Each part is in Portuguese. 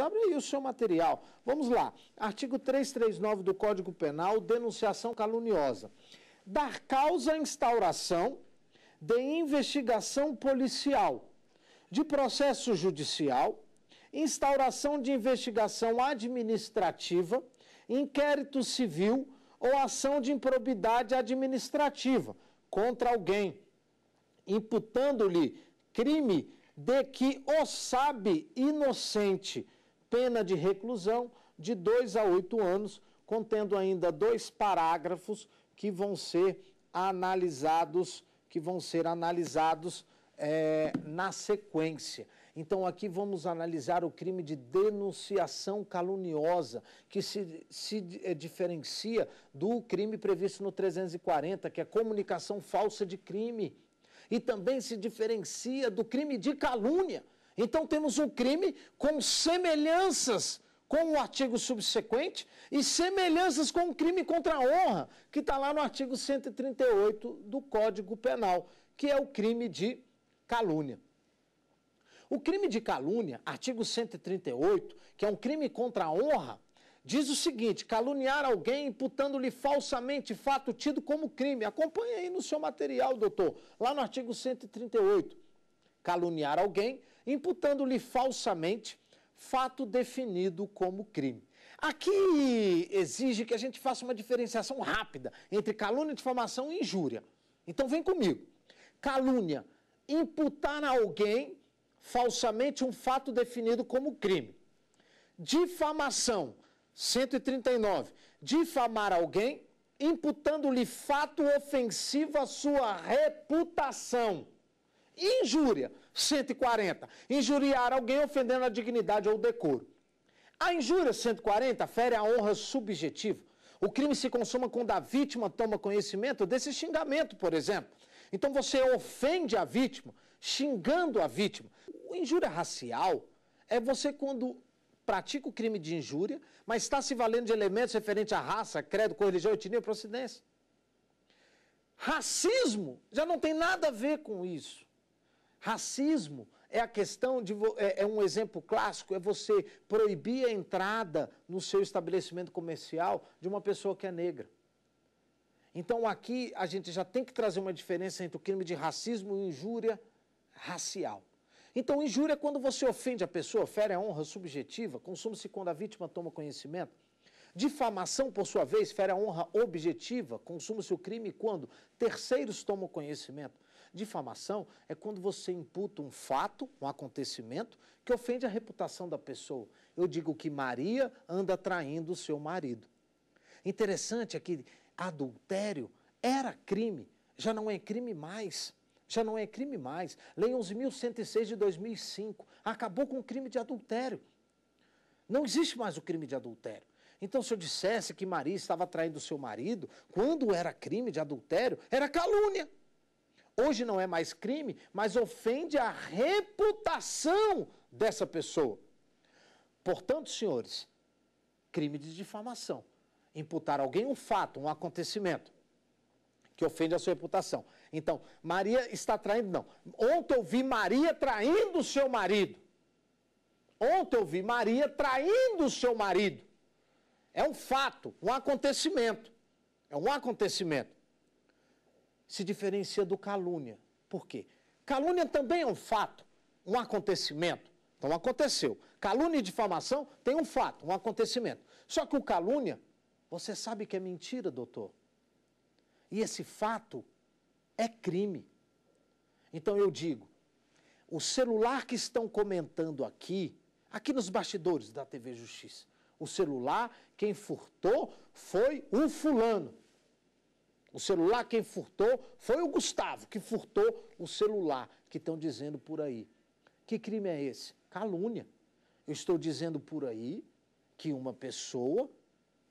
Abre aí o seu material. Vamos lá. Artigo 339 do Código Penal, denunciação caluniosa. Dar causa à instauração de investigação policial, de processo judicial, instauração de investigação administrativa, inquérito civil ou ação de improbidade administrativa contra alguém, imputando-lhe crime de que o sabe inocente pena de reclusão de dois a oito anos, contendo ainda dois parágrafos que vão ser analisados, que vão ser analisados é, na sequência. Então, aqui vamos analisar o crime de denunciação caluniosa, que se, se é, diferencia do crime previsto no 340, que é comunicação falsa de crime. E também se diferencia do crime de calúnia, então temos um crime com semelhanças com o artigo subsequente e semelhanças com o crime contra a honra, que está lá no artigo 138 do Código Penal, que é o crime de calúnia. O crime de calúnia, artigo 138, que é um crime contra a honra, diz o seguinte: caluniar alguém imputando-lhe falsamente fato tido como crime. Acompanhe aí no seu material, doutor, lá no artigo 138. Caluniar alguém imputando-lhe falsamente fato definido como crime. Aqui exige que a gente faça uma diferenciação rápida entre calúnia, difamação e injúria. Então vem comigo. Calúnia, imputar a alguém falsamente um fato definido como crime. Difamação, 139. Difamar alguém imputando-lhe fato ofensivo à sua reputação. Injúria, 140. Injuriar alguém ofendendo a dignidade ou o decoro. A injúria 140 fere a honra subjetiva. O crime se consuma quando a vítima toma conhecimento desse xingamento, por exemplo. Então você ofende a vítima, xingando a vítima. A injúria racial é você quando pratica o crime de injúria, mas está se valendo de elementos referentes à raça, credo, religião, etnia ou procedência. Racismo já não tem nada a ver com isso. Racismo é a questão de é, é um exemplo clássico, é você proibir a entrada no seu estabelecimento comercial de uma pessoa que é negra. Então aqui a gente já tem que trazer uma diferença entre o crime de racismo e injúria racial. Então, injúria é quando você ofende a pessoa, fere a honra subjetiva, consuma-se quando a vítima toma conhecimento. Difamação, por sua vez, fere a honra objetiva, consuma-se o crime quando terceiros tomam conhecimento. Difamação é quando você imputa um fato, um acontecimento, que ofende a reputação da pessoa. Eu digo que Maria anda traindo o seu marido. Interessante é que adultério era crime, já não é crime mais. Já não é crime mais. Lei 11.106 de 2005 acabou com o crime de adultério. Não existe mais o crime de adultério. Então, se eu dissesse que Maria estava traindo seu marido, quando era crime de adultério, era calúnia hoje não é mais crime, mas ofende a reputação dessa pessoa. Portanto, senhores, crime de difamação. Imputar a alguém um fato, um acontecimento que ofende a sua reputação. Então, Maria está traindo, não. Ontem eu vi Maria traindo o seu marido. Ontem eu vi Maria traindo o seu marido. É um fato, um acontecimento. É um acontecimento se diferencia do calúnia. Por quê? Calúnia também é um fato, um acontecimento. Então aconteceu. Calúnia e difamação tem um fato, um acontecimento. Só que o calúnia, você sabe que é mentira, doutor. E esse fato é crime. Então eu digo, o celular que estão comentando aqui, aqui nos bastidores da TV Justiça, o celular, quem furtou foi o fulano. O celular quem furtou foi o Gustavo, que furtou o celular, que estão dizendo por aí. Que crime é esse? Calúnia. Eu estou dizendo por aí que uma pessoa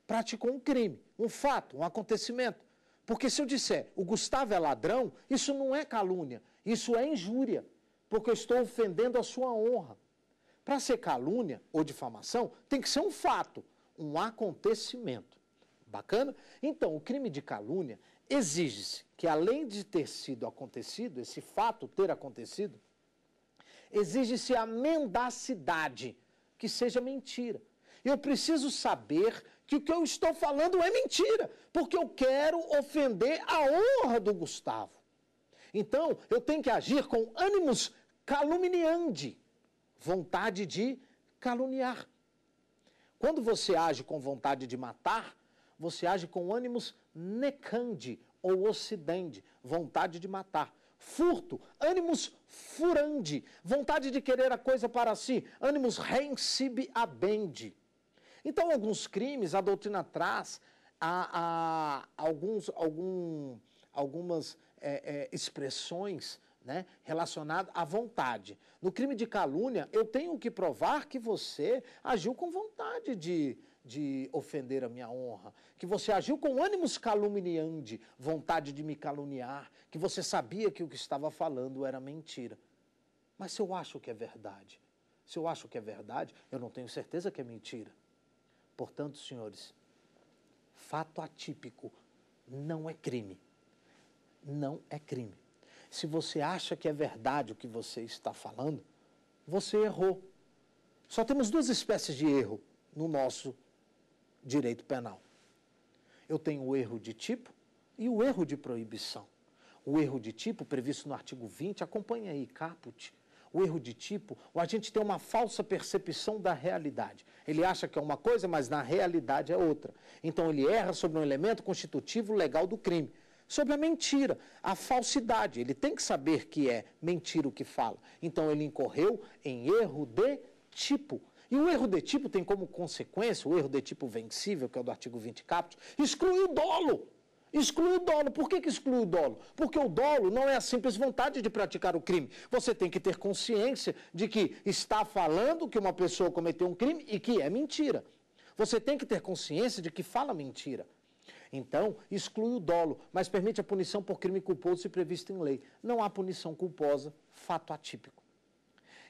praticou um crime, um fato, um acontecimento. Porque se eu disser o Gustavo é ladrão, isso não é calúnia, isso é injúria, porque eu estou ofendendo a sua honra. Para ser calúnia ou difamação, tem que ser um fato, um acontecimento. Bacana? Então, o crime de calúnia exige-se que, além de ter sido acontecido, esse fato ter acontecido, exige-se a mendacidade, que seja mentira. Eu preciso saber que o que eu estou falando é mentira, porque eu quero ofender a honra do Gustavo. Então, eu tenho que agir com ânimos calumniandi, vontade de caluniar. Quando você age com vontade de matar, você age com ânimos necande ou ocidende, vontade de matar. Furto, ânimos furandi, vontade de querer a coisa para si, ânimos rensibi abendi. Então, alguns crimes, a doutrina traz a, a alguns, algum, algumas é, é, expressões né, relacionadas à vontade. No crime de calúnia, eu tenho que provar que você agiu com vontade de, de ofender a minha honra, que você agiu com ânimos calumniandi, vontade de me caluniar, que você sabia que o que estava falando era mentira. Mas se eu acho que é verdade, se eu acho que é verdade, eu não tenho certeza que é mentira. Portanto, senhores, fato atípico não é crime. Não é crime. Se você acha que é verdade o que você está falando, você errou. Só temos duas espécies de erro no nosso direito penal. Eu tenho o erro de tipo e o erro de proibição. O erro de tipo, previsto no artigo 20, acompanha aí, caput. O erro de tipo, o agente tem uma falsa percepção da realidade. Ele acha que é uma coisa, mas na realidade é outra. Então ele erra sobre um elemento constitutivo legal do crime sobre a mentira, a falsidade. Ele tem que saber que é mentira o que fala. Então ele incorreu em erro de tipo. E o erro de tipo tem como consequência, o erro de tipo vencível, que é o do artigo 20 caput, exclui o dolo. Exclui o dolo. Por que, que exclui o dolo? Porque o dolo não é a simples vontade de praticar o crime. Você tem que ter consciência de que está falando que uma pessoa cometeu um crime e que é mentira. Você tem que ter consciência de que fala mentira. Então, exclui o dolo, mas permite a punição por crime culposo se previsto em lei. Não há punição culposa, fato atípico.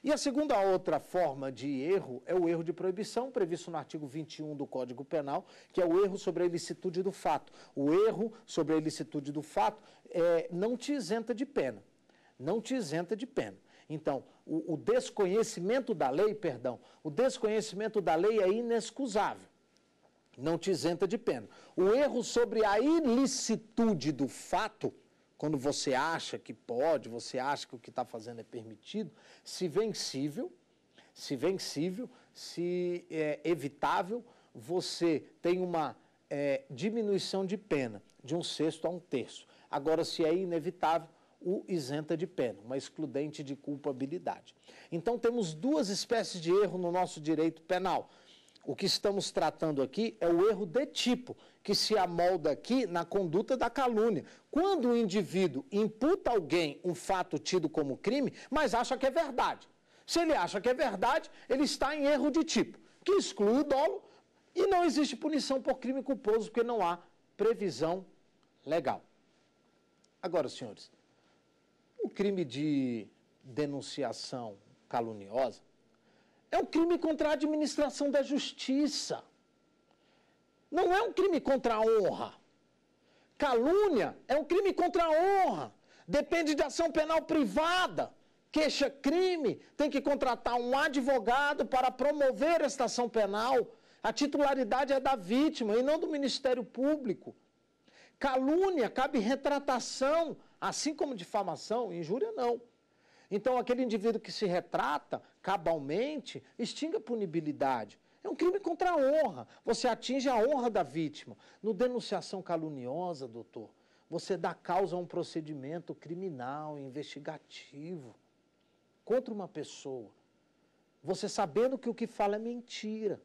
E a segunda outra forma de erro é o erro de proibição, previsto no artigo 21 do Código Penal, que é o erro sobre a ilicitude do fato. O erro sobre a ilicitude do fato é, não te isenta de pena. Não te isenta de pena. Então, o, o desconhecimento da lei, perdão, o desconhecimento da lei é inexcusável não te isenta de pena. O erro sobre a ilicitude do fato quando você acha que pode, você acha que o que está fazendo é permitido, se vencível, se vencível, se é, evitável, você tem uma é, diminuição de pena de um sexto a um terço. Agora, se é inevitável, o isenta de pena, uma excludente de culpabilidade. Então, temos duas espécies de erro no nosso direito penal. O que estamos tratando aqui é o erro de tipo, que se amolda aqui na conduta da calúnia. Quando o indivíduo imputa a alguém um fato tido como crime, mas acha que é verdade. Se ele acha que é verdade, ele está em erro de tipo, que exclui o dolo e não existe punição por crime culposo, porque não há previsão legal. Agora, senhores, o crime de denunciação caluniosa é um crime contra a administração da justiça. Não é um crime contra a honra. Calúnia é um crime contra a honra. Depende de ação penal privada. Queixa-crime tem que contratar um advogado para promover esta ação penal. A titularidade é da vítima e não do Ministério Público. Calúnia cabe retratação, assim como difamação, injúria não. Então, aquele indivíduo que se retrata cabalmente extinga a punibilidade. É um crime contra a honra. Você atinge a honra da vítima. No denunciação caluniosa, doutor, você dá causa a um procedimento criminal, investigativo, contra uma pessoa. Você sabendo que o que fala é mentira.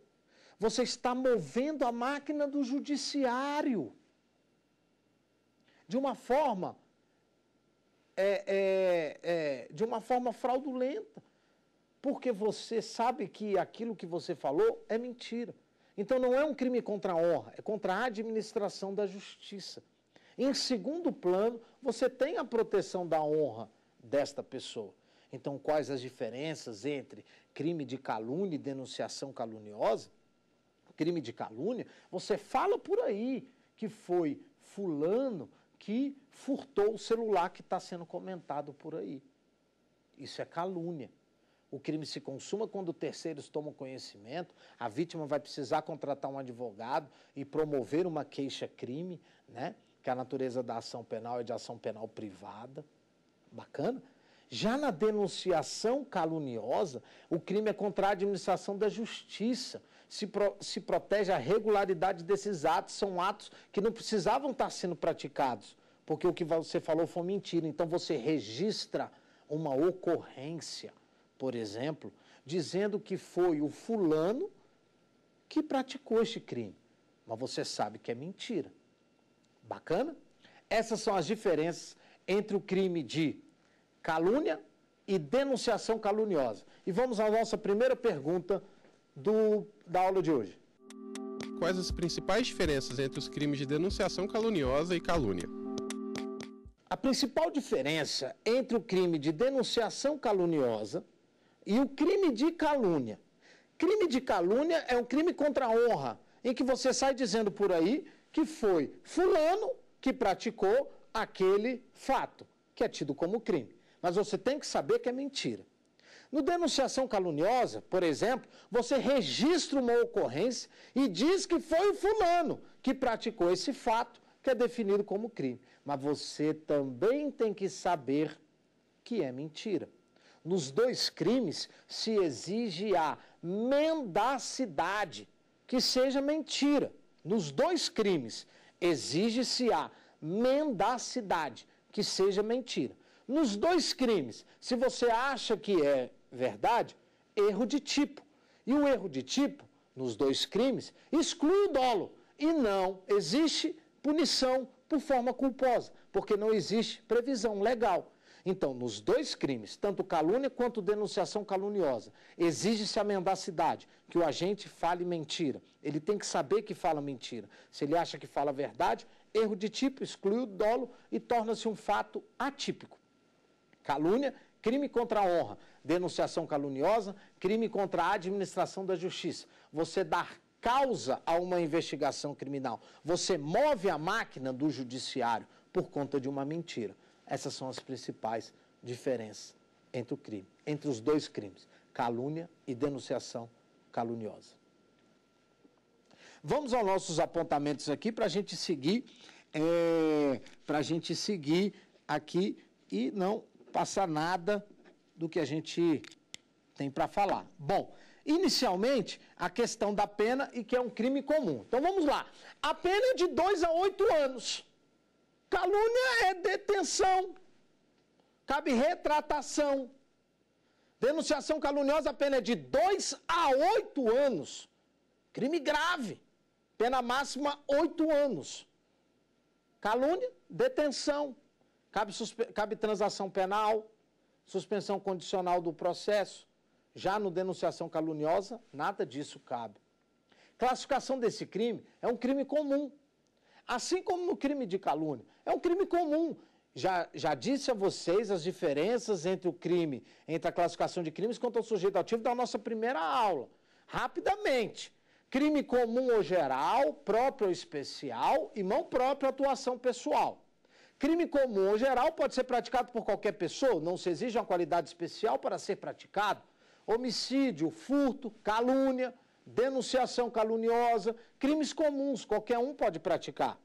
Você está movendo a máquina do judiciário de uma forma é, é, é, de uma forma fraudulenta, porque você sabe que aquilo que você falou é mentira. Então não é um crime contra a honra, é contra a administração da justiça. Em segundo plano, você tem a proteção da honra desta pessoa. Então, quais as diferenças entre crime de calúnia e denunciação caluniosa? Crime de calúnia, você fala por aí que foi fulano que furtou o celular que está sendo comentado por aí. Isso é calúnia. O crime se consuma quando terceiros tomam conhecimento, a vítima vai precisar contratar um advogado e promover uma queixa-crime, né? que é a natureza da ação penal é de ação penal privada. Bacana? Já na denunciação caluniosa, o crime é contra a administração da justiça, se, pro, se protege a regularidade desses atos, são atos que não precisavam estar sendo praticados, porque o que você falou foi mentira. Então você registra uma ocorrência, por exemplo, dizendo que foi o fulano que praticou este crime, mas você sabe que é mentira. Bacana? Essas são as diferenças entre o crime de calúnia e denunciação caluniosa. E vamos à nossa primeira pergunta do, da aula de hoje. Quais as principais diferenças entre os crimes de denunciação caluniosa e calúnia? A principal diferença entre o crime de denunciação caluniosa e o crime de calúnia. Crime de calúnia é um crime contra a honra, em que você sai dizendo por aí que foi fulano que praticou aquele fato, que é tido como crime. Mas você tem que saber que é mentira. No denunciação caluniosa, por exemplo, você registra uma ocorrência e diz que foi o fulano que praticou esse fato, que é definido como crime. Mas você também tem que saber que é mentira. Nos dois crimes se exige a mendacidade, que seja mentira. Nos dois crimes exige-se a mendacidade, que seja mentira. Nos dois crimes, se você acha que é verdade, erro de tipo. E o erro de tipo, nos dois crimes, exclui o dolo. E não existe punição por forma culposa, porque não existe previsão legal. Então, nos dois crimes, tanto calúnia quanto denunciação caluniosa, exige-se a mendacidade, que o agente fale mentira. Ele tem que saber que fala mentira. Se ele acha que fala verdade, erro de tipo exclui o dolo e torna-se um fato atípico. Calúnia, crime contra a honra denunciação caluniosa, crime contra a administração da justiça. Você dá causa a uma investigação criminal. Você move a máquina do judiciário por conta de uma mentira. Essas são as principais diferenças entre o crime, entre os dois crimes, calúnia e denunciação caluniosa. Vamos aos nossos apontamentos aqui para a gente seguir, é, para a gente seguir aqui e não passar nada do que a gente tem para falar. Bom, inicialmente, a questão da pena e que é um crime comum. Então vamos lá. A pena é de 2 a 8 anos. Calúnia é detenção. Cabe retratação. Denunciação caluniosa, a pena é de 2 a 8 anos. Crime grave. Pena máxima 8 anos. Calúnia, detenção. Cabe, cabe transação penal, suspensão condicional do processo, já no denunciação caluniosa, nada disso cabe. Classificação desse crime é um crime comum, assim como no crime de calúnia. É um crime comum. Já, já disse a vocês as diferenças entre o crime, entre a classificação de crimes contra o sujeito ativo da nossa primeira aula. Rapidamente. Crime comum ou geral, próprio ou especial, e mão própria, atuação pessoal. Crime comum geral pode ser praticado por qualquer pessoa, não se exige uma qualidade especial para ser praticado. Homicídio, furto, calúnia, denunciação caluniosa, crimes comuns, qualquer um pode praticar.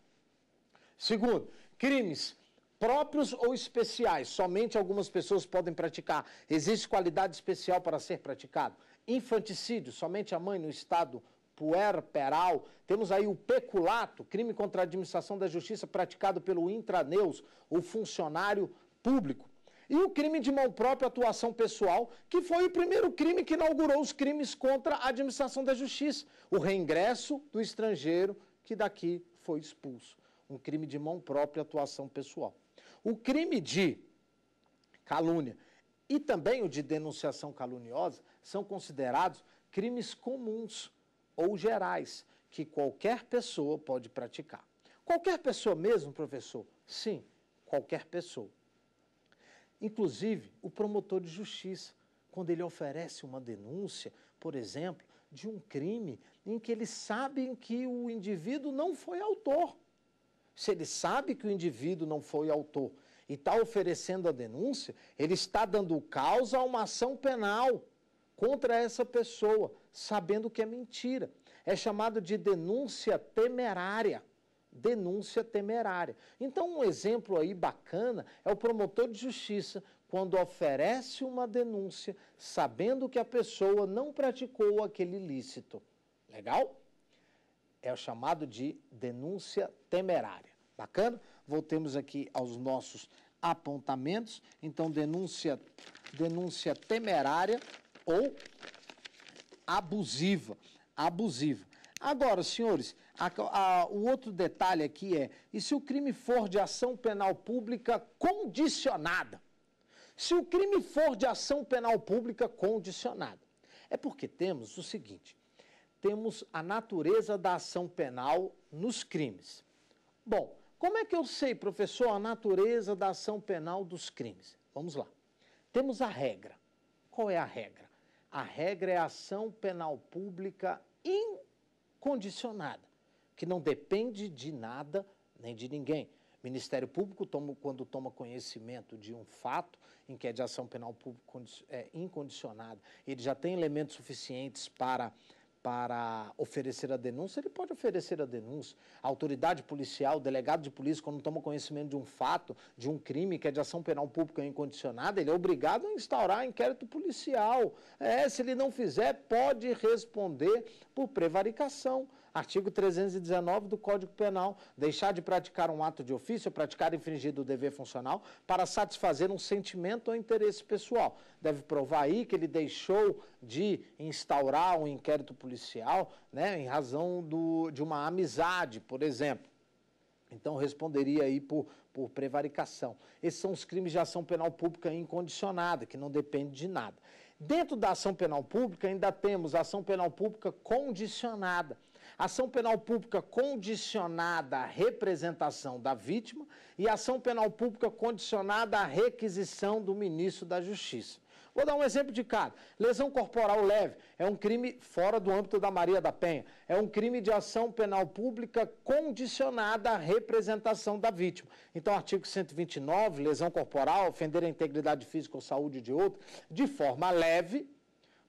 Segundo, crimes próprios ou especiais, somente algumas pessoas podem praticar. Existe qualidade especial para ser praticado. Infanticídio, somente a mãe no estado puerperal. Temos aí o peculato, crime contra a administração da justiça praticado pelo intraneus, o funcionário público. E o crime de mão própria, atuação pessoal, que foi o primeiro crime que inaugurou os crimes contra a administração da justiça, o reingresso do estrangeiro que daqui foi expulso. Um crime de mão própria, atuação pessoal. O crime de calúnia e também o de denunciação caluniosa são considerados crimes comuns ou gerais, que qualquer pessoa pode praticar. Qualquer pessoa mesmo, professor? Sim, qualquer pessoa. Inclusive, o promotor de justiça, quando ele oferece uma denúncia, por exemplo, de um crime em que ele sabe que o indivíduo não foi autor. Se ele sabe que o indivíduo não foi autor e está oferecendo a denúncia, ele está dando causa a uma ação penal contra essa pessoa, sabendo que é mentira. É chamado de denúncia temerária. Denúncia temerária. Então, um exemplo aí bacana é o promotor de justiça, quando oferece uma denúncia, sabendo que a pessoa não praticou aquele ilícito. Legal? É o chamado de denúncia temerária. Bacana? Voltemos aqui aos nossos apontamentos. Então, denúncia, denúncia temerária ou abusiva. Abusiva. Agora, senhores, a, a, o outro detalhe aqui é: e se o crime for de ação penal pública condicionada? Se o crime for de ação penal pública condicionada? É porque temos o seguinte: temos a natureza da ação penal nos crimes. Bom, como é que eu sei, professor, a natureza da ação penal dos crimes? Vamos lá. Temos a regra. Qual é a regra? A regra é ação penal pública incondicionada, que não depende de nada nem de ninguém. O Ministério Público, toma, quando toma conhecimento de um fato em que é de ação penal pública é, incondicionada, ele já tem elementos suficientes para para oferecer a denúncia, ele pode oferecer a denúncia. A autoridade policial, o delegado de polícia, quando toma conhecimento de um fato, de um crime que é de ação penal pública incondicionada, ele é obrigado a instaurar inquérito policial. É, se ele não fizer, pode responder por prevaricação. Artigo 319 do Código Penal, deixar de praticar um ato de ofício, praticar infringir o dever funcional para satisfazer um sentimento ou interesse pessoal. Deve provar aí que ele deixou de instaurar um inquérito policial, né, em razão do, de uma amizade, por exemplo. Então responderia aí por, por prevaricação. Esses são os crimes de ação penal pública incondicionada, que não depende de nada. Dentro da ação penal pública, ainda temos ação penal pública condicionada ação penal pública condicionada à representação da vítima e ação penal pública condicionada à requisição do ministro da Justiça. Vou dar um exemplo de cada. Lesão corporal leve é um crime fora do âmbito da Maria da Penha. É um crime de ação penal pública condicionada à representação da vítima. Então, artigo 129, lesão corporal, ofender a integridade física ou saúde de outro, de forma leve,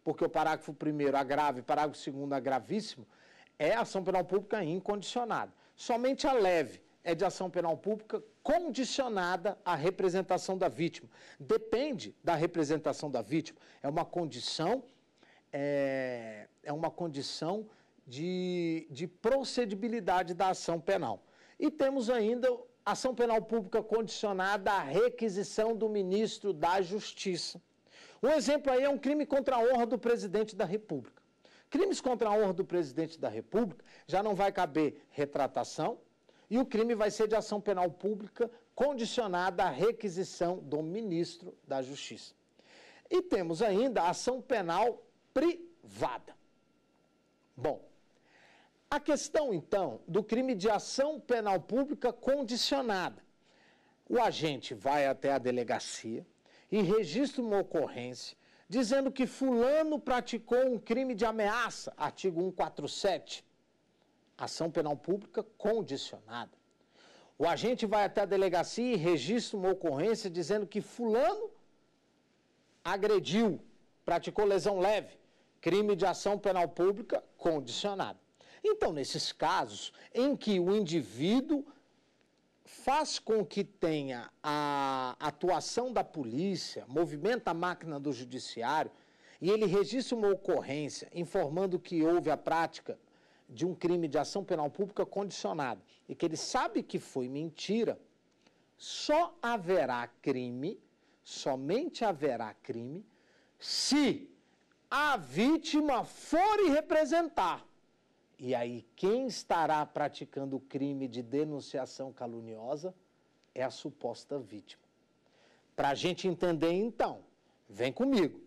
porque o parágrafo 1 agrave, parágrafo 2 agravíssimo, é é ação penal pública incondicionada. Somente a leve é de ação penal pública condicionada à representação da vítima. Depende da representação da vítima. É uma condição, é, é uma condição de, de procedibilidade da ação penal. E temos ainda ação penal pública condicionada à requisição do ministro da Justiça. Um exemplo aí é um crime contra a honra do presidente da República. Crimes contra a honra do presidente da República já não vai caber retratação e o crime vai ser de ação penal pública condicionada à requisição do ministro da Justiça. E temos ainda a ação penal privada. Bom, a questão então do crime de ação penal pública condicionada. O agente vai até a delegacia e registra uma ocorrência dizendo que fulano praticou um crime de ameaça, artigo 147, ação penal pública condicionada. O agente vai até a delegacia e registra uma ocorrência dizendo que fulano agrediu, praticou lesão leve, crime de ação penal pública condicionada. Então, nesses casos em que o indivíduo faz com que tenha a atuação da polícia, movimenta a máquina do judiciário e ele registra uma ocorrência informando que houve a prática de um crime de ação penal pública condicionado e que ele sabe que foi mentira, só haverá crime, somente haverá crime, se a vítima for e representar. E aí, quem estará praticando o crime de denunciação caluniosa é a suposta vítima. Para a gente entender, então, vem comigo.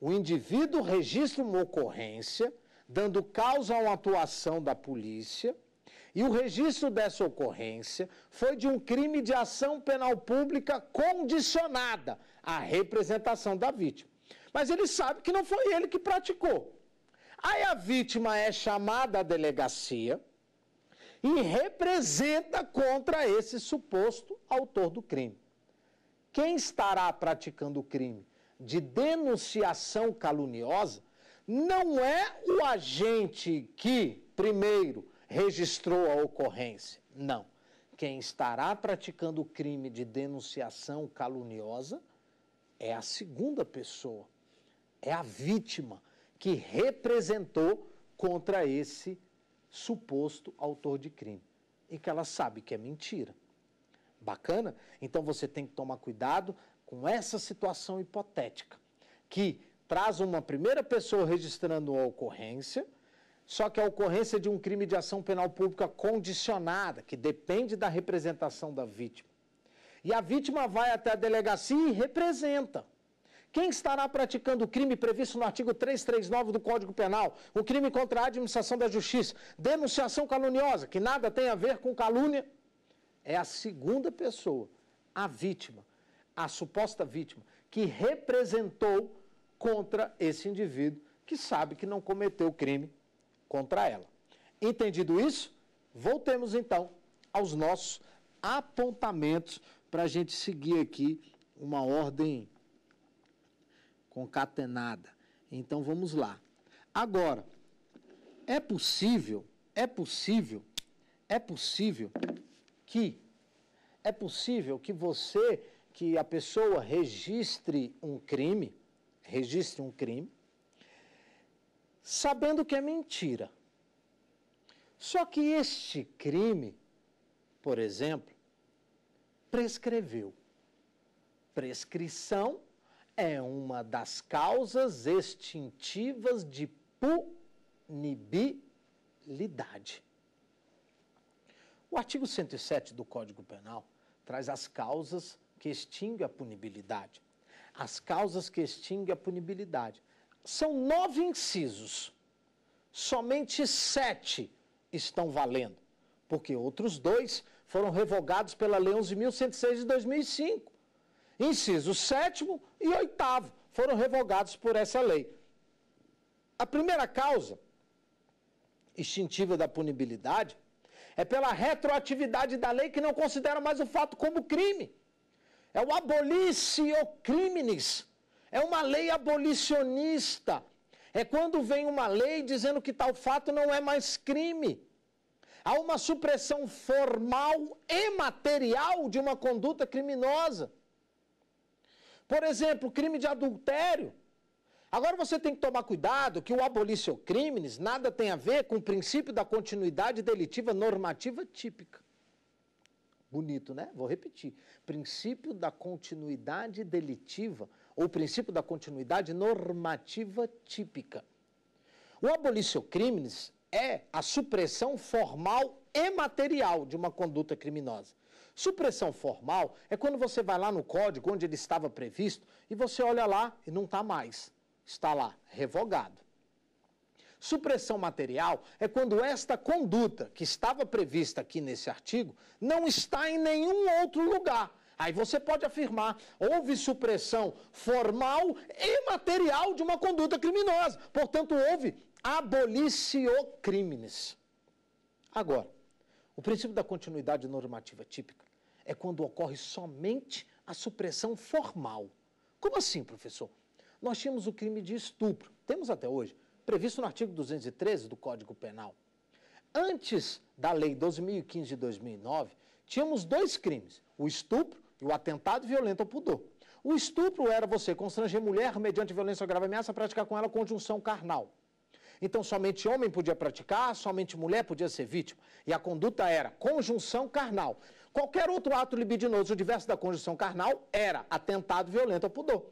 O indivíduo registra uma ocorrência, dando causa a uma atuação da polícia, e o registro dessa ocorrência foi de um crime de ação penal pública condicionada à representação da vítima. Mas ele sabe que não foi ele que praticou. Aí a vítima é chamada à delegacia e representa contra esse suposto autor do crime. Quem estará praticando o crime de denunciação caluniosa não é o agente que, primeiro, registrou a ocorrência. Não. Quem estará praticando o crime de denunciação caluniosa é a segunda pessoa, é a vítima que representou contra esse suposto autor de crime, e que ela sabe que é mentira. Bacana? Então você tem que tomar cuidado com essa situação hipotética, que traz uma primeira pessoa registrando a ocorrência, só que a ocorrência de um crime de ação penal pública condicionada, que depende da representação da vítima. E a vítima vai até a delegacia e representa. Quem estará praticando o crime previsto no artigo 339 do Código Penal, o crime contra a administração da justiça, denunciação caluniosa, que nada tem a ver com calúnia, é a segunda pessoa, a vítima, a suposta vítima, que representou contra esse indivíduo que sabe que não cometeu crime contra ela. Entendido isso, voltemos então aos nossos apontamentos para a gente seguir aqui uma ordem concatenada. Então vamos lá. Agora, é possível, é possível, é possível que é possível que você, que a pessoa registre um crime, registre um crime, sabendo que é mentira. Só que este crime, por exemplo, prescreveu. Prescrição é uma das causas extintivas de punibilidade. O artigo 107 do Código Penal traz as causas que extinguem a punibilidade. As causas que extinguem a punibilidade. São nove incisos. Somente sete estão valendo, porque outros dois foram revogados pela Lei 11.106 de 2005. Inciso sétimo e oitavo foram revogados por essa lei. A primeira causa instintiva da punibilidade é pela retroatividade da lei que não considera mais o fato como crime. É o abolicio criminis. É uma lei abolicionista. É quando vem uma lei dizendo que tal fato não é mais crime. Há uma supressão formal e material de uma conduta criminosa. Por exemplo, crime de adultério. Agora você tem que tomar cuidado que o abolicio crimes nada tem a ver com o princípio da continuidade delitiva normativa típica. Bonito, né? Vou repetir. Princípio da continuidade delitiva ou princípio da continuidade normativa típica. O abolicio crimes é a supressão formal e material de uma conduta criminosa. Supressão formal é quando você vai lá no código onde ele estava previsto e você olha lá e não está mais. Está lá, revogado. Supressão material é quando esta conduta que estava prevista aqui nesse artigo não está em nenhum outro lugar. Aí você pode afirmar: houve supressão formal e material de uma conduta criminosa. Portanto, houve abolicio crimes Agora, o princípio da continuidade normativa típica é quando ocorre somente a supressão formal. Como assim, professor? Nós tínhamos o crime de estupro, temos até hoje, previsto no artigo 213 do Código Penal. Antes da Lei 12.015 de 2009, tínhamos dois crimes, o estupro e o atentado violento ao pudor. O estupro era você constranger mulher mediante violência ou grave ameaça a praticar com ela conjunção carnal. Então, somente homem podia praticar, somente mulher podia ser vítima. E a conduta era conjunção carnal. Qualquer outro ato libidinoso diverso da conjunção carnal era atentado violento ao pudor.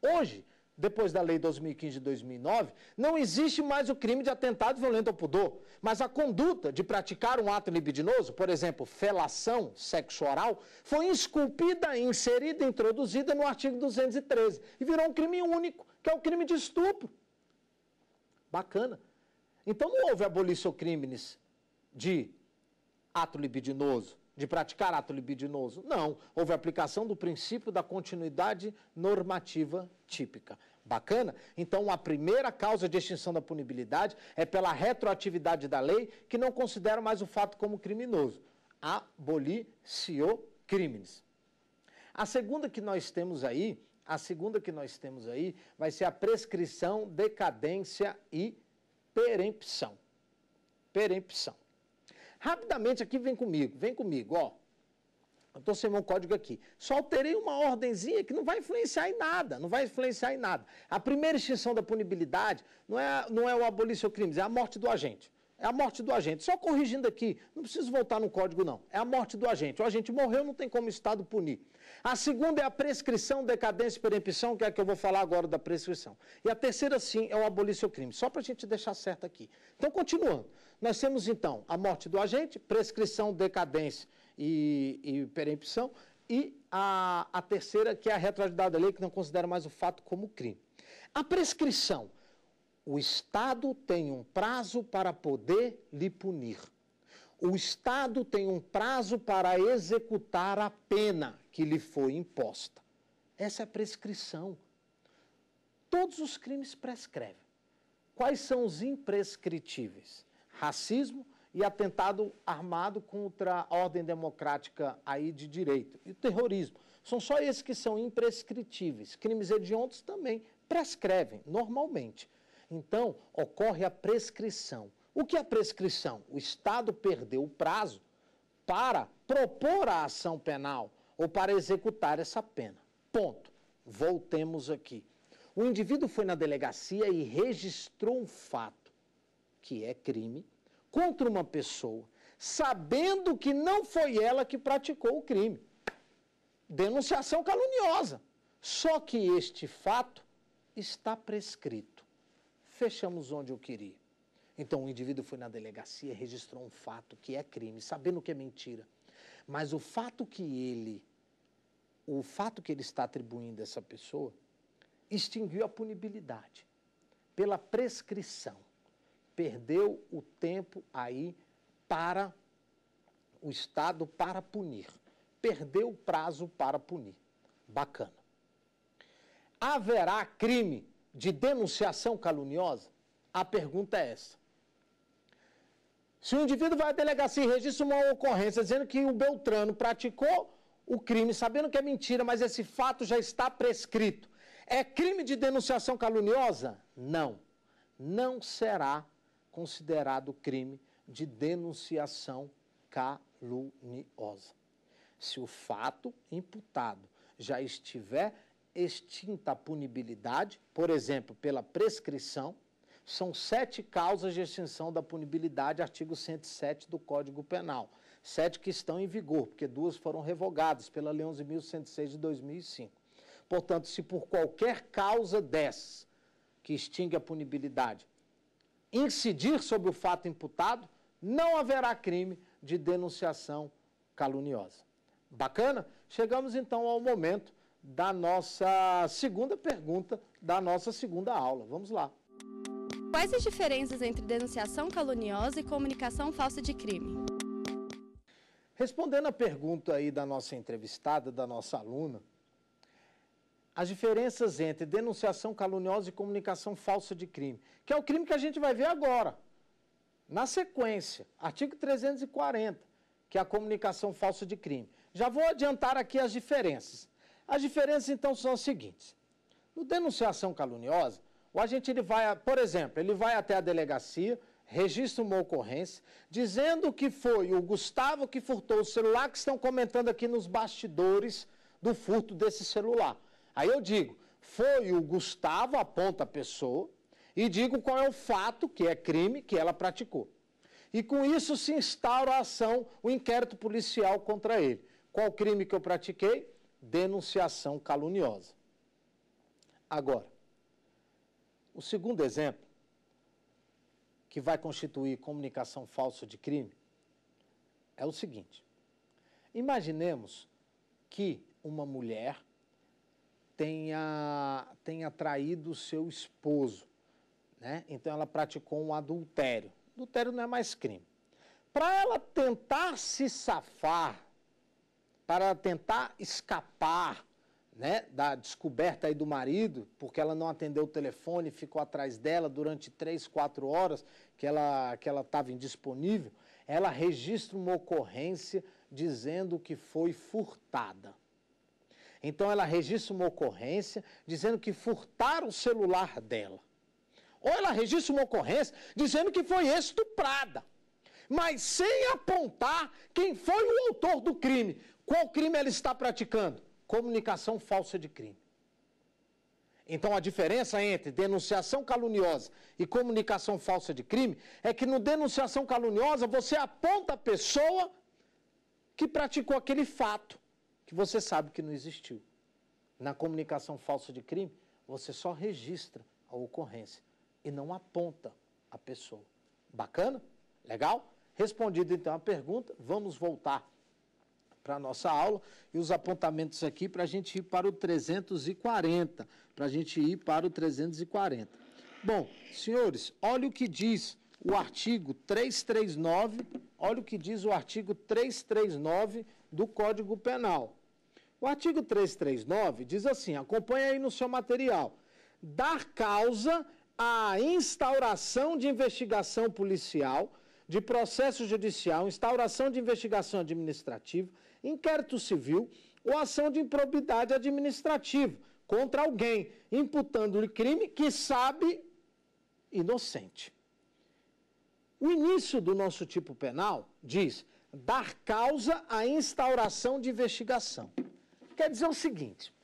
Hoje, depois da lei 2015 de 2009, não existe mais o crime de atentado violento ao pudor, mas a conduta de praticar um ato libidinoso, por exemplo, felação sexo oral, foi esculpida, inserida, introduzida no artigo 213 e virou um crime único, que é o crime de estupro. Bacana. Então não houve abolição crimes de ato libidinoso, de praticar ato libidinoso. Não, houve aplicação do princípio da continuidade normativa típica. Bacana? Então, a primeira causa de extinção da punibilidade é pela retroatividade da lei, que não considera mais o fato como criminoso. Abolicio crimes. A segunda que nós temos aí, a segunda que nós temos aí vai ser a prescrição, decadência e perempção. Perempção. Rapidamente aqui, vem comigo, vem comigo, ó. Eu estou sem meu código aqui. Só alterei uma ordenzinha que não vai influenciar em nada, não vai influenciar em nada. A primeira extinção da punibilidade não é, não é o abolir seu crimes, é a morte do agente. É a morte do agente. Só corrigindo aqui, não preciso voltar no código, não. É a morte do agente. O agente morreu, não tem como o Estado punir. A segunda é a prescrição, decadência e perempção, que é a que eu vou falar agora da prescrição. E a terceira, sim, é o abolir seu crime. Só para a gente deixar certo aqui. Então, continuando. Nós temos, então, a morte do agente, prescrição, decadência e, e perempção, e a, a terceira, que é a retroatividade da lei, que não considera mais o fato como crime. A prescrição. O Estado tem um prazo para poder lhe punir. O Estado tem um prazo para executar a pena que lhe foi imposta. Essa é a prescrição. Todos os crimes prescrevem. Quais são os imprescritíveis? racismo e atentado armado contra a ordem democrática aí de direito e o terrorismo. São só esses que são imprescritíveis. Crimes hediondos também prescrevem, normalmente. Então, ocorre a prescrição. O que é prescrição? O Estado perdeu o prazo para propor a ação penal ou para executar essa pena. Ponto. Voltemos aqui. O indivíduo foi na delegacia e registrou um fato que é crime, contra uma pessoa, sabendo que não foi ela que praticou o crime. Denunciação caluniosa. Só que este fato está prescrito. Fechamos onde eu queria. Então o indivíduo foi na delegacia, registrou um fato que é crime, sabendo que é mentira. Mas o fato que ele o fato que ele está atribuindo a essa pessoa extinguiu a punibilidade pela prescrição perdeu o tempo aí para o Estado para punir. Perdeu o prazo para punir. Bacana. Haverá crime de denunciação caluniosa? A pergunta é essa. Se o indivíduo vai à delegacia e registra uma ocorrência dizendo que o Beltrano praticou o crime, sabendo que é mentira, mas esse fato já está prescrito, é crime de denunciação caluniosa? Não. Não será considerado crime de denunciação caluniosa. Se o fato imputado já estiver extinta a punibilidade, por exemplo, pela prescrição, são sete causas de extinção da punibilidade, artigo 107 do Código Penal. Sete que estão em vigor, porque duas foram revogadas pela Lei 11.106 de 2005. Portanto, se por qualquer causa dessas, que extingue a punibilidade, incidir sobre o fato imputado, não haverá crime de denunciação caluniosa. Bacana? Chegamos então ao momento da nossa segunda pergunta da nossa segunda aula. Vamos lá. Quais as diferenças entre denunciação caluniosa e comunicação falsa de crime? Respondendo à pergunta aí da nossa entrevistada, da nossa aluna, as diferenças entre denunciação caluniosa e comunicação falsa de crime, que é o crime que a gente vai ver agora, na sequência, artigo 340, que é a comunicação falsa de crime. Já vou adiantar aqui as diferenças. As diferenças, então, são as seguintes. No denunciação caluniosa, o agente ele vai, por exemplo, ele vai até a delegacia, registra uma ocorrência, dizendo que foi o Gustavo que furtou o celular, que estão comentando aqui nos bastidores do furto desse celular. Aí eu digo, foi o Gustavo, aponta a pessoa, e digo qual é o fato, que é crime, que ela praticou. E com isso se instaura a ação, o inquérito policial contra ele. Qual crime que eu pratiquei? Denunciação caluniosa. Agora, o segundo exemplo, que vai constituir comunicação falsa de crime, é o seguinte. Imaginemos que uma mulher tenha, tenha traído o seu esposo. Né? Então ela praticou um adultério. Adultério não é mais crime. Para ela tentar se safar, para tentar escapar né, da descoberta aí do marido, porque ela não atendeu o telefone, ficou atrás dela durante três, quatro horas que ela que ela estava indisponível, ela registra uma ocorrência dizendo que foi furtada. Então ela registra uma ocorrência dizendo que furtaram o celular dela. Ou ela registra uma ocorrência dizendo que foi estuprada. Mas sem apontar quem foi o autor do crime. Qual crime ela está praticando? Comunicação falsa de crime. Então a diferença entre denunciação caluniosa e comunicação falsa de crime é que no denunciação caluniosa você aponta a pessoa que praticou aquele fato que você sabe que não existiu. Na comunicação falsa de crime, você só registra a ocorrência e não aponta a pessoa. Bacana? Legal? Respondido então a pergunta, vamos voltar para a nossa aula e os apontamentos aqui para a gente ir para o 340. Para a gente ir para o 340. Bom, senhores, olha o que diz o artigo 339, olha o que diz o artigo 339 do Código Penal. O artigo 339 diz assim: acompanha aí no seu material. Dar causa à instauração de investigação policial, de processo judicial, instauração de investigação administrativa, inquérito civil ou ação de improbidade administrativa contra alguém, imputando-lhe crime que sabe inocente. O início do nosso tipo penal diz dar causa à instauração de investigação quer dizer o seguinte: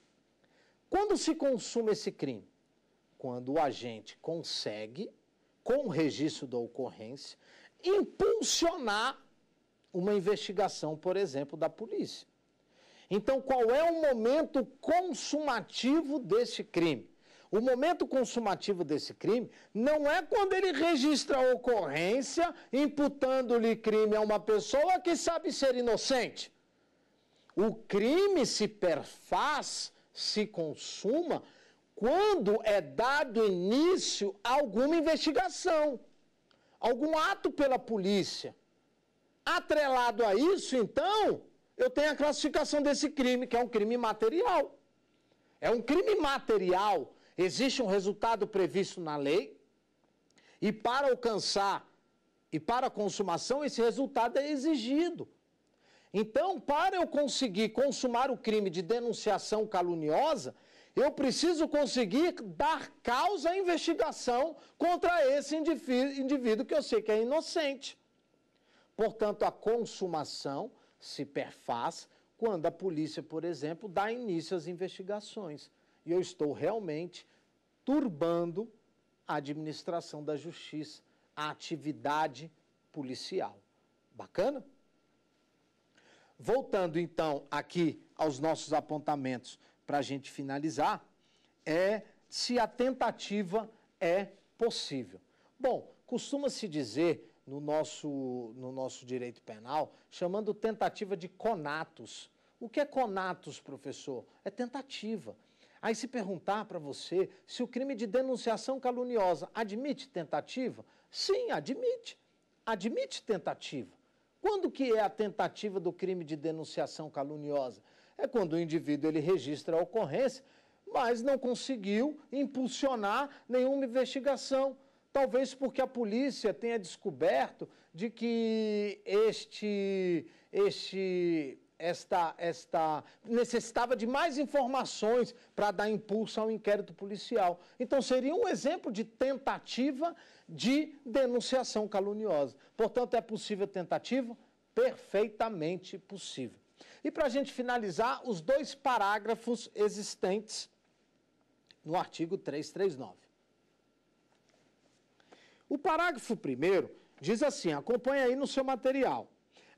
quando se consuma esse crime? Quando o agente consegue, com o registro da ocorrência, impulsionar uma investigação, por exemplo, da polícia. Então, qual é o momento consumativo desse crime? O momento consumativo desse crime não é quando ele registra a ocorrência imputando-lhe crime a uma pessoa que sabe ser inocente. O crime se perfaz, se consuma, quando é dado início a alguma investigação, algum ato pela polícia. Atrelado a isso, então, eu tenho a classificação desse crime, que é um crime material. É um crime material, existe um resultado previsto na lei, e para alcançar e para consumação, esse resultado é exigido. Então, para eu conseguir consumar o crime de denunciação caluniosa, eu preciso conseguir dar causa à investigação contra esse indivíduo que eu sei que é inocente. Portanto, a consumação se perfaz quando a polícia, por exemplo, dá início às investigações. E eu estou realmente turbando a administração da justiça, a atividade policial. Bacana? voltando então aqui aos nossos apontamentos para a gente finalizar, é se a tentativa é possível. Bom, costuma-se dizer no nosso, no nosso direito penal, chamando tentativa de conatos. O que é conatos, professor? É tentativa. Aí se perguntar para você se o crime de denunciação caluniosa admite tentativa, sim, admite. Admite tentativa. Quando que é a tentativa do crime de denunciação caluniosa? É quando o indivíduo ele registra a ocorrência, mas não conseguiu impulsionar nenhuma investigação. Talvez porque a polícia tenha descoberto de que este, este esta, esta necessitava de mais informações para dar impulso ao inquérito policial. Então seria um exemplo de tentativa de denunciação caluniosa. Portanto, é possível tentativa? Perfeitamente possível. E para a gente finalizar, os dois parágrafos existentes no artigo 339. O parágrafo primeiro diz assim: acompanha aí no seu material.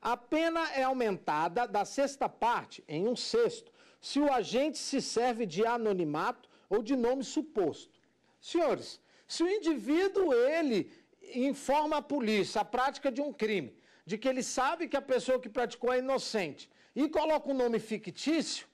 A pena é aumentada da sexta parte, em um sexto, se o agente se serve de anonimato ou de nome suposto. Senhores, se o indivíduo ele informa a polícia a prática de um crime, de que ele sabe que a pessoa que praticou é inocente, e coloca um nome fictício,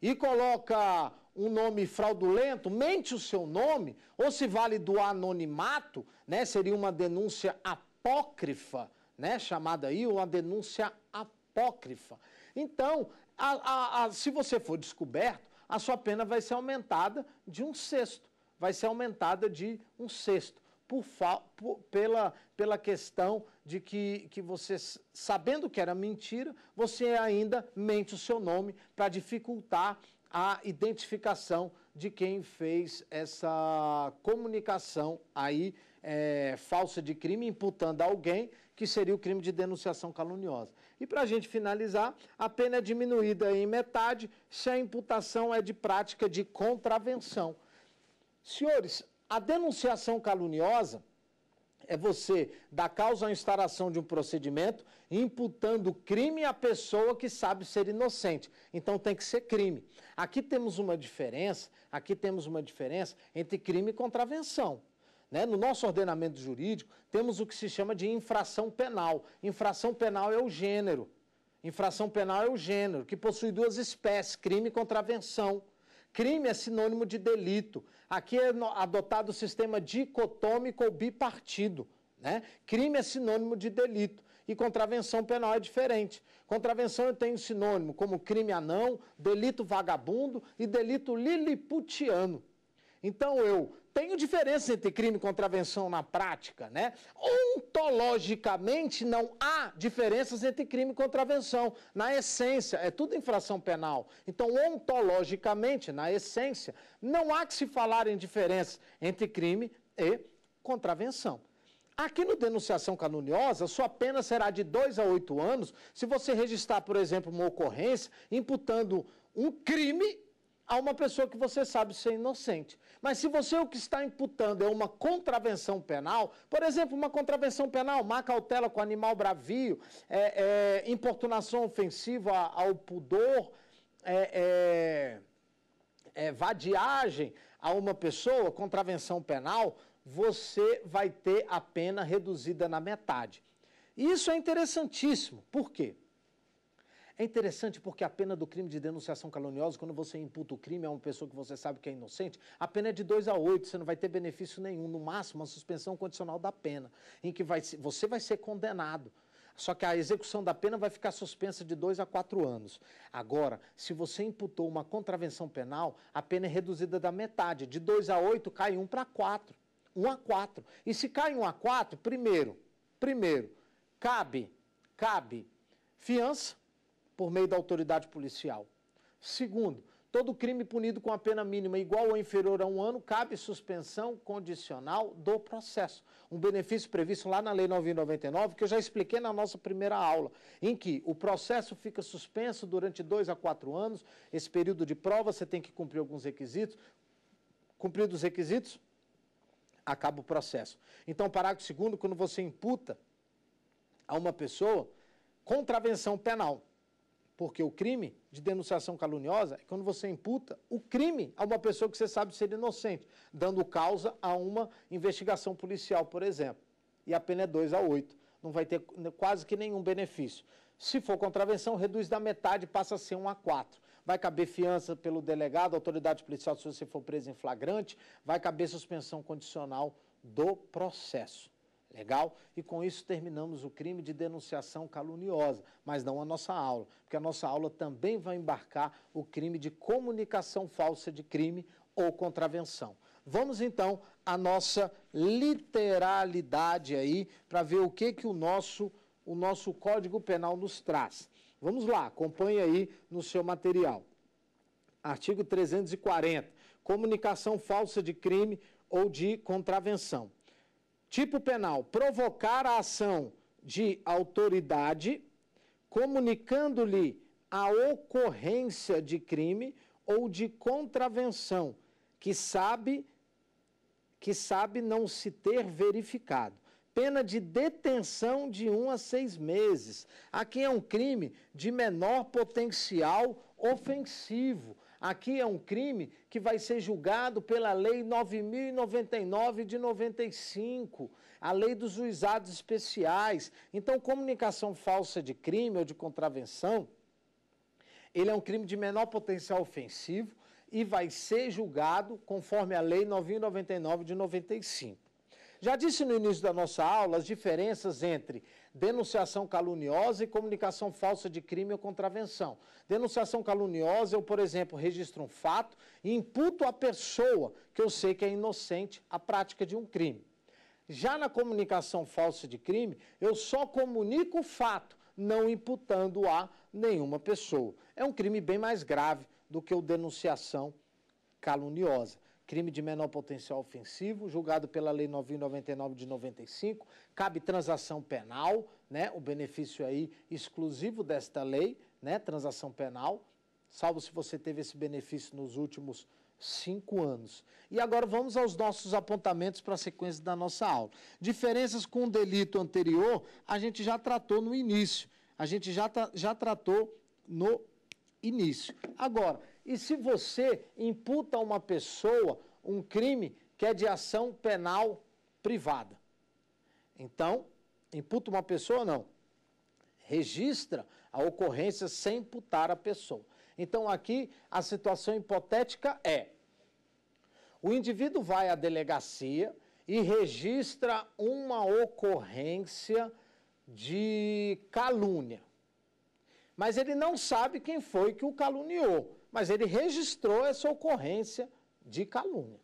e coloca um nome fraudulento, mente o seu nome, ou se vale do anonimato, né, seria uma denúncia apócrifa, né, chamada aí uma denúncia apócrifa. Então, a, a, a, se você for descoberto, a sua pena vai ser aumentada de um sexto, vai ser aumentada de um sexto, por, por, pela, pela questão de que, que você, sabendo que era mentira, você ainda mente o seu nome para dificultar a identificação de quem fez essa comunicação aí é, falsa de crime, imputando a alguém que seria o crime de denunciação caluniosa. E para a gente finalizar, a pena é diminuída em metade se a imputação é de prática de contravenção. Senhores, a denunciação caluniosa é você dar causa à instalação de um procedimento imputando crime à pessoa que sabe ser inocente. Então tem que ser crime. Aqui temos uma diferença, aqui temos uma diferença entre crime e contravenção. Né? No nosso ordenamento jurídico, temos o que se chama de infração penal. Infração penal é o gênero. Infração penal é o gênero, que possui duas espécies, crime e contravenção. Crime é sinônimo de delito. Aqui é adotado o sistema dicotômico ou bipartido. Né? Crime é sinônimo de delito e contravenção penal é diferente. Contravenção eu tenho sinônimo como crime anão, delito vagabundo e delito liliputiano. Então eu tenho diferença entre crime e contravenção na prática, né? Ontologicamente não há diferenças entre crime e contravenção. Na essência, é tudo infração penal. Então, ontologicamente, na essência, não há que se falar em diferença entre crime e contravenção. Aqui no denunciação caluniosa, sua pena será de 2 a 8 anos se você registrar, por exemplo, uma ocorrência imputando um crime a uma pessoa que você sabe ser inocente. Mas se você o que está imputando é uma contravenção penal, por exemplo, uma contravenção penal, má cautela com animal bravio, é, é, importunação ofensiva ao pudor, é, é, é, vadiagem a uma pessoa, contravenção penal, você vai ter a pena reduzida na metade. Isso é interessantíssimo. Por quê? É interessante porque a pena do crime de denunciação caluniosa, quando você imputa o crime a uma pessoa que você sabe que é inocente, a pena é de 2 a 8, você não vai ter benefício nenhum, no máximo uma suspensão condicional da pena, em que vai, você vai ser condenado. Só que a execução da pena vai ficar suspensa de 2 a 4 anos. Agora, se você imputou uma contravenção penal, a pena é reduzida da metade. De 2 a 8 cai 1 um para 4. 1 um a 4. E se cai 1 um a 4, primeiro, primeiro, cabe, cabe fiança por meio da autoridade policial. Segundo, todo crime punido com a pena mínima igual ou inferior a um ano cabe suspensão condicional do processo. Um benefício previsto lá na Lei 9.99, que eu já expliquei na nossa primeira aula, em que o processo fica suspenso durante dois a quatro anos. Esse período de prova você tem que cumprir alguns requisitos. Cumpridos os requisitos, acaba o processo. Então, parágrafo segundo, quando você imputa a uma pessoa contravenção penal porque o crime de denunciação caluniosa é quando você imputa o crime a uma pessoa que você sabe ser inocente, dando causa a uma investigação policial, por exemplo. E a pena é 2 a 8. Não vai ter quase que nenhum benefício. Se for contravenção, reduz da metade, passa a ser 1 a 4. Vai caber fiança pelo delegado, autoridade policial, se você for preso em flagrante, vai caber suspensão condicional do processo. Legal? E com isso terminamos o crime de denunciação caluniosa, mas não a nossa aula, porque a nossa aula também vai embarcar o crime de comunicação falsa de crime ou contravenção. Vamos então à nossa literalidade aí para ver o que que o nosso o nosso Código Penal nos traz. Vamos lá, acompanhe aí no seu material. Artigo 340. Comunicação falsa de crime ou de contravenção. Tipo penal: provocar a ação de autoridade, comunicando-lhe a ocorrência de crime ou de contravenção que sabe que sabe não se ter verificado. Pena de detenção de um a seis meses. Aqui é um crime de menor potencial ofensivo. Aqui é um crime que vai ser julgado pela Lei 9099 de 95, a Lei dos Juizados Especiais. Então, comunicação falsa de crime ou de contravenção, ele é um crime de menor potencial ofensivo e vai ser julgado conforme a Lei 9099 de 95. Já disse no início da nossa aula as diferenças entre denunciação caluniosa e comunicação falsa de crime ou contravenção. Denunciação caluniosa, eu, por exemplo, registro um fato e imputo à pessoa que eu sei que é inocente a prática de um crime. Já na comunicação falsa de crime, eu só comunico o fato, não imputando a nenhuma pessoa. É um crime bem mais grave do que o denunciação caluniosa crime de menor potencial ofensivo, julgado pela Lei 999 de 95, cabe transação penal, né? O benefício aí exclusivo desta lei, né? Transação penal, salvo se você teve esse benefício nos últimos cinco anos. E agora vamos aos nossos apontamentos para a sequência da nossa aula. Diferenças com o delito anterior, a gente já tratou no início. A gente já, já tratou no início. Agora, e se você imputa a uma pessoa um crime que é de ação penal privada? Então, imputa uma pessoa, não. Registra a ocorrência sem imputar a pessoa. Então, aqui a situação hipotética é: o indivíduo vai à delegacia e registra uma ocorrência de calúnia. Mas ele não sabe quem foi que o caluniou mas ele registrou essa ocorrência de calúnia.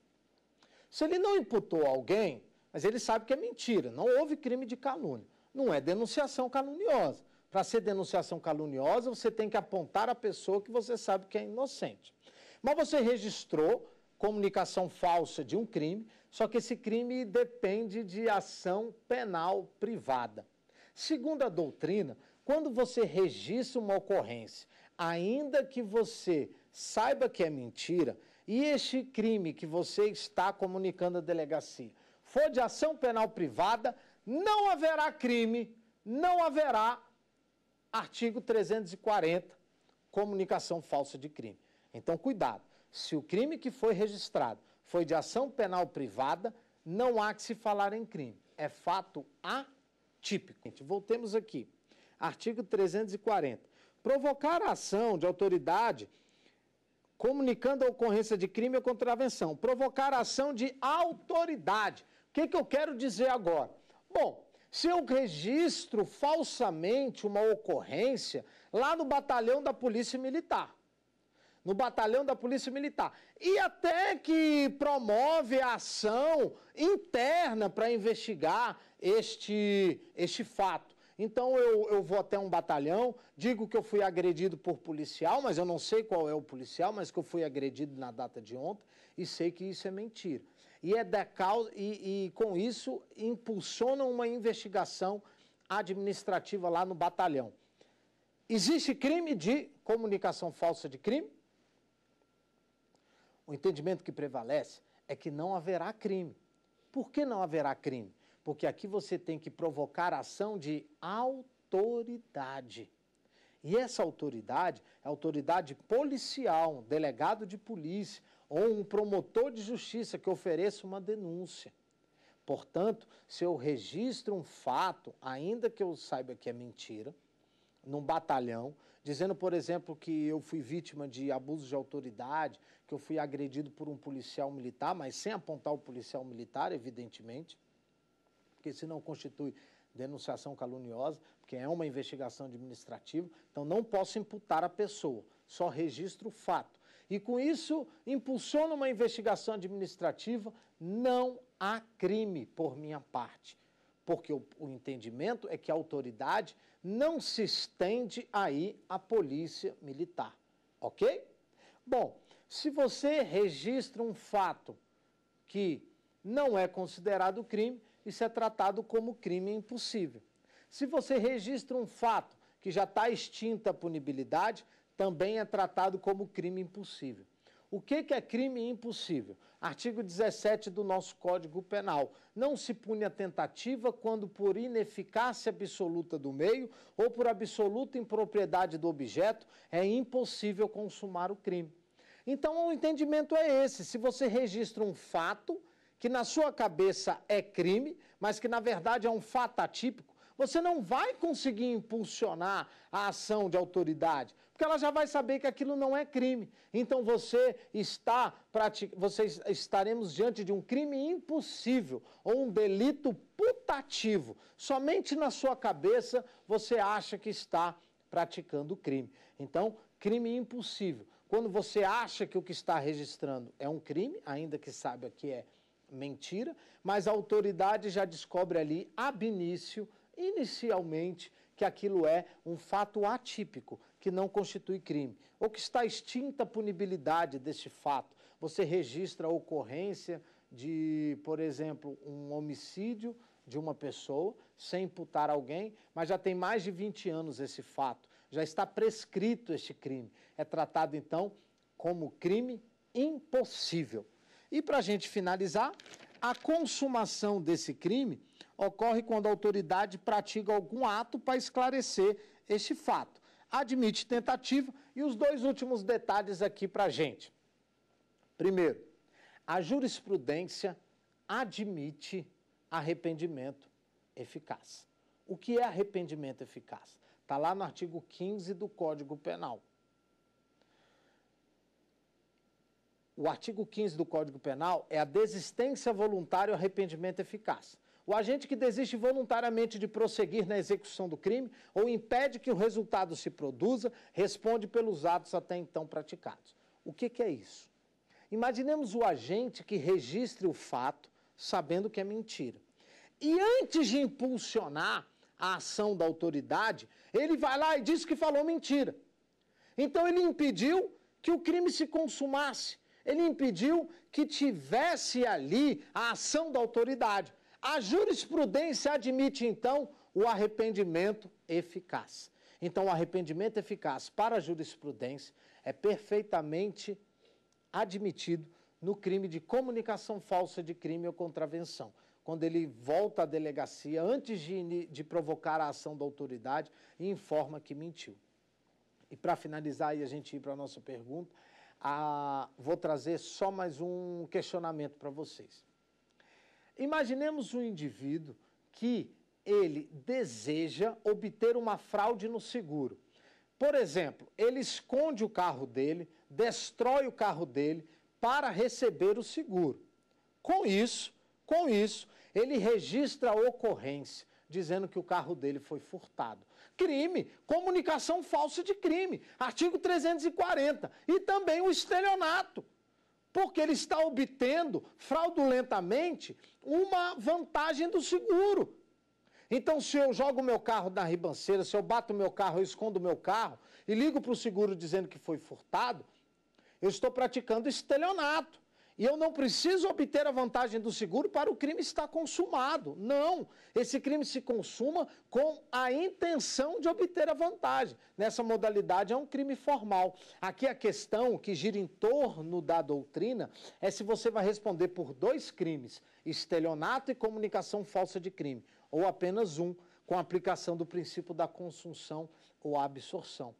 Se ele não imputou alguém, mas ele sabe que é mentira, não houve crime de calúnia. Não é denunciação caluniosa. Para ser denunciação caluniosa, você tem que apontar a pessoa que você sabe que é inocente. Mas você registrou comunicação falsa de um crime, só que esse crime depende de ação penal privada. Segundo a doutrina, quando você registra uma ocorrência, ainda que você saiba que é mentira e este crime que você está comunicando à delegacia for de ação penal privada, não haverá crime, não haverá artigo 340, comunicação falsa de crime. Então, cuidado. Se o crime que foi registrado foi de ação penal privada, não há que se falar em crime. É fato atípico. Voltemos aqui. Artigo 340. Provocar a ação de autoridade comunicando a ocorrência de crime ou contravenção, provocar ação de autoridade. O que, que eu quero dizer agora? Bom, se eu registro falsamente uma ocorrência lá no batalhão da Polícia Militar, no batalhão da Polícia Militar, e até que promove a ação interna para investigar este, este fato. Então eu, eu vou até um batalhão, digo que eu fui agredido por policial, mas eu não sei qual é o policial, mas que eu fui agredido na data de ontem e sei que isso é mentira. E, é da causa, e, e com isso impulsiona uma investigação administrativa lá no batalhão. Existe crime de comunicação falsa de crime? O entendimento que prevalece é que não haverá crime. Por que não haverá crime? porque aqui você tem que provocar ação de autoridade. E essa autoridade é autoridade policial, um delegado de polícia ou um promotor de justiça que ofereça uma denúncia. Portanto, se eu registro um fato, ainda que eu saiba que é mentira, num batalhão, dizendo, por exemplo, que eu fui vítima de abuso de autoridade, que eu fui agredido por um policial militar, mas sem apontar o policial militar, evidentemente, porque se não constitui denunciação caluniosa, porque é uma investigação administrativa, então não posso imputar a pessoa, só registro o fato. E com isso, impulsiona uma investigação administrativa, não há crime por minha parte, porque o, o entendimento é que a autoridade não se estende aí à polícia militar, ok? Bom, se você registra um fato que não é considerado crime, isso é tratado como crime impossível. Se você registra um fato que já está extinta a punibilidade, também é tratado como crime impossível. O que, que é crime impossível? Artigo 17 do nosso Código Penal. Não se pune a tentativa quando por ineficácia absoluta do meio ou por absoluta impropriedade do objeto é impossível consumar o crime. Então, o entendimento é esse: se você registra um fato que na sua cabeça é crime, mas que na verdade é um fato atípico, você não vai conseguir impulsionar a ação de autoridade, porque ela já vai saber que aquilo não é crime. Então você está pratic... vocês estaremos diante de um crime impossível ou um delito putativo. Somente na sua cabeça você acha que está praticando crime. Então, crime impossível. Quando você acha que o que está registrando é um crime, ainda que saiba que é mentira, mas a autoridade já descobre ali, ab início, inicialmente, que aquilo é um fato atípico, que não constitui crime, ou que está extinta a punibilidade deste fato. Você registra a ocorrência de, por exemplo, um homicídio de uma pessoa, sem imputar alguém, mas já tem mais de 20 anos esse fato, já está prescrito este crime. É tratado, então, como crime impossível. E para a gente finalizar, a consumação desse crime ocorre quando a autoridade pratica algum ato para esclarecer este fato. Admite tentativa e os dois últimos detalhes aqui para a gente. Primeiro, a jurisprudência admite arrependimento eficaz. O que é arrependimento eficaz? Está lá no artigo 15 do Código Penal. O artigo 15 do Código Penal é a desistência voluntária ou arrependimento eficaz. O agente que desiste voluntariamente de prosseguir na execução do crime ou impede que o resultado se produza, responde pelos atos até então praticados. O que, que é isso? Imaginemos o agente que registre o fato sabendo que é mentira. E antes de impulsionar a ação da autoridade, ele vai lá e diz que falou mentira. Então ele impediu que o crime se consumasse ele impediu que tivesse ali a ação da autoridade. A jurisprudência admite, então, o arrependimento eficaz. Então, o arrependimento eficaz para a jurisprudência é perfeitamente admitido no crime de comunicação falsa de crime ou contravenção. Quando ele volta à delegacia antes de, de provocar a ação da autoridade e informa que mentiu. E para finalizar e a gente ir para a nossa pergunta, ah, vou trazer só mais um questionamento para vocês. Imaginemos um indivíduo que ele deseja obter uma fraude no seguro. Por exemplo, ele esconde o carro dele, destrói o carro dele para receber o seguro. Com isso, com isso, ele registra a ocorrência dizendo que o carro dele foi furtado. Crime, comunicação falsa de crime, artigo 340, e também o estelionato, porque ele está obtendo fraudulentamente uma vantagem do seguro. Então, se eu jogo meu carro na ribanceira, se eu bato meu carro, eu escondo meu carro e ligo para o seguro dizendo que foi furtado, eu estou praticando estelionato. E eu não preciso obter a vantagem do seguro para o crime estar consumado. Não. Esse crime se consuma com a intenção de obter a vantagem. Nessa modalidade é um crime formal. Aqui a questão que gira em torno da doutrina é se você vai responder por dois crimes, estelionato e comunicação falsa de crime, ou apenas um, com aplicação do princípio da consunção ou absorção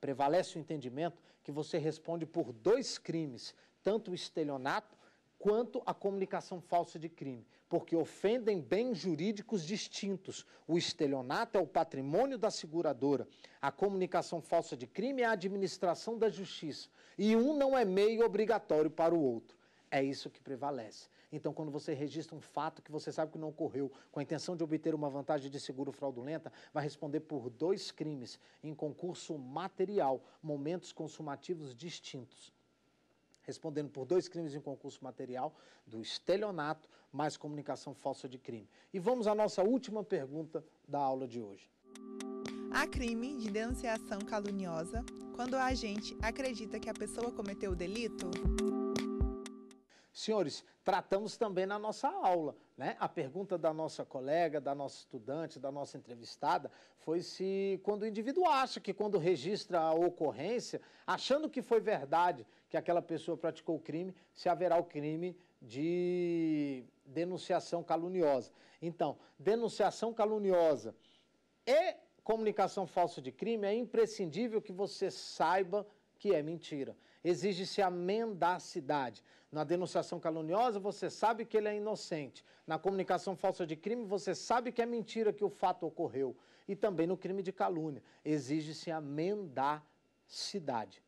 prevalece o entendimento que você responde por dois crimes, tanto o estelionato quanto a comunicação falsa de crime, porque ofendem bens jurídicos distintos. O estelionato é o patrimônio da seguradora, a comunicação falsa de crime é a administração da justiça, e um não é meio obrigatório para o outro. É isso que prevalece. Então, quando você registra um fato que você sabe que não ocorreu, com a intenção de obter uma vantagem de seguro fraudulenta, vai responder por dois crimes em concurso material, momentos consumativos distintos respondendo por dois crimes em concurso material, do estelionato mais comunicação falsa de crime. E vamos à nossa última pergunta da aula de hoje. Há crime de denunciação caluniosa quando o agente acredita que a pessoa cometeu o delito? Senhores, tratamos também na nossa aula, né? A pergunta da nossa colega, da nossa estudante, da nossa entrevistada, foi se quando o indivíduo acha que quando registra a ocorrência, achando que foi verdade que aquela pessoa praticou o crime, se haverá o crime de denunciação caluniosa. Então, denunciação caluniosa e comunicação falsa de crime é imprescindível que você saiba que é mentira exige-se a mendacidade. Na denunciação caluniosa, você sabe que ele é inocente. Na comunicação falsa de crime, você sabe que é mentira que o fato ocorreu. E também no crime de calúnia, exige-se a mendacidade.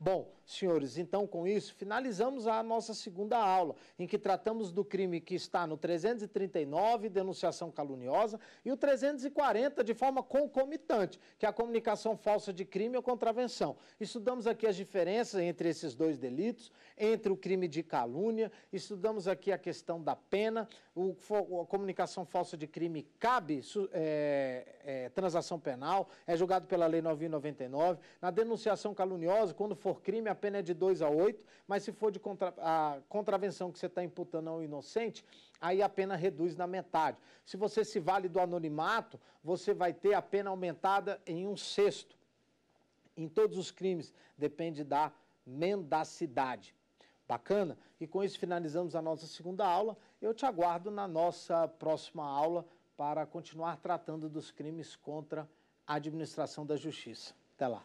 Bom, senhores, então com isso finalizamos a nossa segunda aula, em que tratamos do crime que está no 339, denunciação caluniosa, e o 340 de forma concomitante, que é a comunicação falsa de crime ou contravenção. Estudamos aqui as diferenças entre esses dois delitos, entre o crime de calúnia, estudamos aqui a questão da pena, o, a comunicação falsa de crime cabe é, é, transação penal, é julgado pela Lei 999 na denunciação caluniosa, quando for crime, a pena é de 2 a 8, mas se for de contra, a contravenção que você está imputando ao inocente, aí a pena reduz na metade. Se você se vale do anonimato, você vai ter a pena aumentada em um sexto. Em todos os crimes, depende da mendacidade. Bacana? E com isso finalizamos a nossa segunda aula. Eu te aguardo na nossa próxima aula para continuar tratando dos crimes contra a administração da justiça. Até lá.